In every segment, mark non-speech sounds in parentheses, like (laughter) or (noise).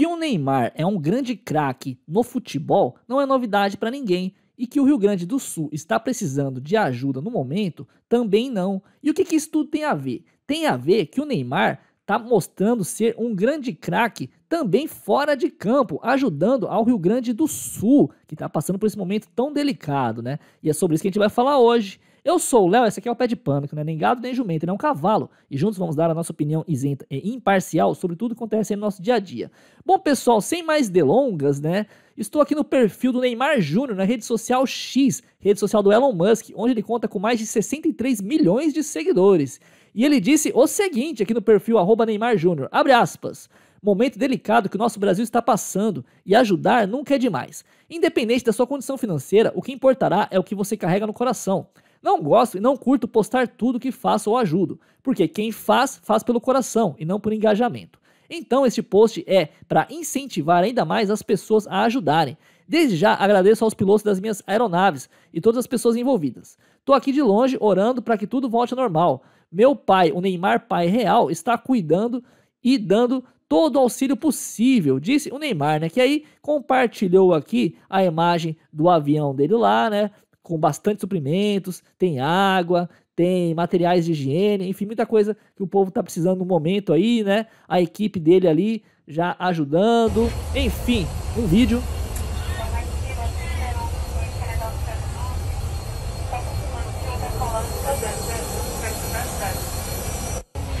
Que o Neymar é um grande craque no futebol não é novidade para ninguém. E que o Rio Grande do Sul está precisando de ajuda no momento também não. E o que, que isso tudo tem a ver? Tem a ver que o Neymar está mostrando ser um grande craque também fora de campo, ajudando ao Rio Grande do Sul, que está passando por esse momento tão delicado, né? E é sobre isso que a gente vai falar hoje. Eu sou o Léo, esse aqui é o Pé de Pano, que não é nem gado nem jumento, ele é um cavalo. E juntos vamos dar a nossa opinião isenta e imparcial sobre tudo que acontece no nosso dia a dia. Bom, pessoal, sem mais delongas, né? Estou aqui no perfil do Neymar Júnior na rede social X, rede social do Elon Musk, onde ele conta com mais de 63 milhões de seguidores. E ele disse o seguinte aqui no perfil arroba Neymar Júnior, abre aspas, momento delicado que o nosso Brasil está passando e ajudar nunca é demais. Independente da sua condição financeira, o que importará é o que você carrega no coração. Não gosto e não curto postar tudo que faço ou ajudo, porque quem faz, faz pelo coração e não por engajamento. Então, este post é para incentivar ainda mais as pessoas a ajudarem. Desde já agradeço aos pilotos das minhas aeronaves e todas as pessoas envolvidas. Tô aqui de longe orando para que tudo volte ao normal. Meu pai, o Neymar pai real, está cuidando e dando todo o auxílio possível, disse o Neymar, né? Que aí compartilhou aqui a imagem do avião dele lá, né? com bastante suprimentos, tem água, tem materiais de higiene, enfim, muita coisa que o povo está precisando no momento aí, né? A equipe dele ali já ajudando. Enfim, um vídeo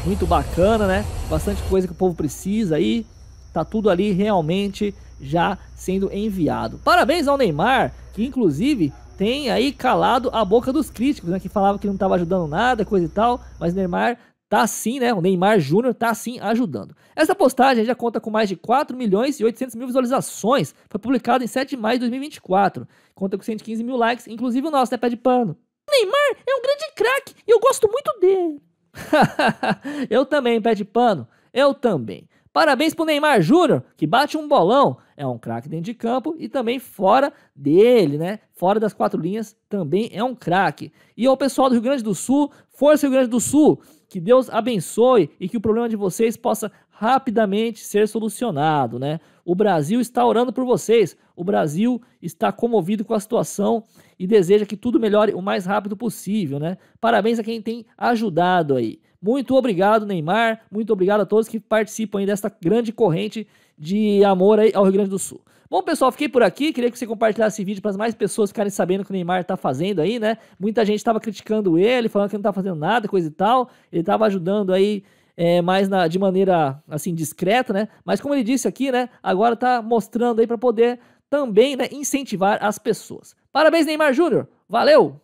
muito bacana, né? Bastante coisa que o povo precisa aí. Tá tudo ali realmente já sendo enviado. Parabéns ao Neymar, que inclusive tem aí calado a boca dos críticos, né? Que falavam que não estava ajudando nada, coisa e tal, mas Neymar tá sim, né? O Neymar Júnior tá sim ajudando. Essa postagem já conta com mais de 4 milhões e 800 mil visualizações. Foi publicado em 7 de maio de 2024. Conta com 115 mil likes, inclusive o nosso, né? Pé de pano. Neymar é um grande craque e eu gosto muito dele. (laughs) eu também, pé de pano. Eu também. Parabéns pro Neymar Júnior, que bate um bolão. É um craque dentro de campo e também fora dele, né? Fora das quatro linhas, também é um craque. E ao pessoal do Rio Grande do Sul, força Rio Grande do Sul, que Deus abençoe e que o problema de vocês possa rapidamente ser solucionado, né? O Brasil está orando por vocês. O Brasil está comovido com a situação e deseja que tudo melhore o mais rápido possível, né? Parabéns a quem tem ajudado aí. Muito obrigado, Neymar. Muito obrigado a todos que participam desta grande corrente de amor aí ao Rio Grande do Sul. Bom, pessoal, fiquei por aqui. Queria que você compartilhasse esse vídeo para as mais pessoas ficarem sabendo o que o Neymar está fazendo aí, né? Muita gente estava criticando ele, falando que não está fazendo nada, coisa e tal. Ele estava ajudando aí é, mais na, de maneira, assim, discreta, né? Mas como ele disse aqui, né? Agora está mostrando aí para poder também né, incentivar as pessoas. Parabéns, Neymar Júnior. Valeu!